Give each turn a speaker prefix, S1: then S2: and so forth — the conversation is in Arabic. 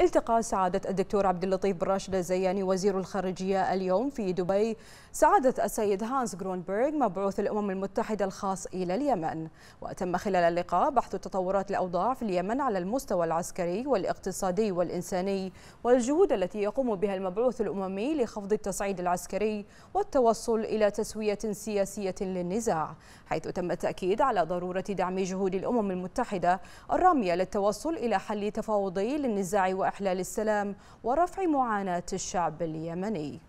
S1: التقى سعادة الدكتور عبد اللطيف بن راشد الزياني وزير الخارجية اليوم في دبي سعادة السيد هانس جرونبرغ مبعوث الأمم المتحدة الخاص إلى اليمن وتم خلال اللقاء بحث تطورات الأوضاع في اليمن على المستوى العسكري والاقتصادي والإنساني والجهود التي يقوم بها المبعوث الأممي لخفض التصعيد العسكري والتوصل إلى تسوية سياسية للنزاع حيث تم التأكيد على ضرورة دعم جهود الأمم المتحدة الرامية للتوصل إلى حل تفاوضي للنزاع وإحلال السلام ورفع معاناة الشعب اليمني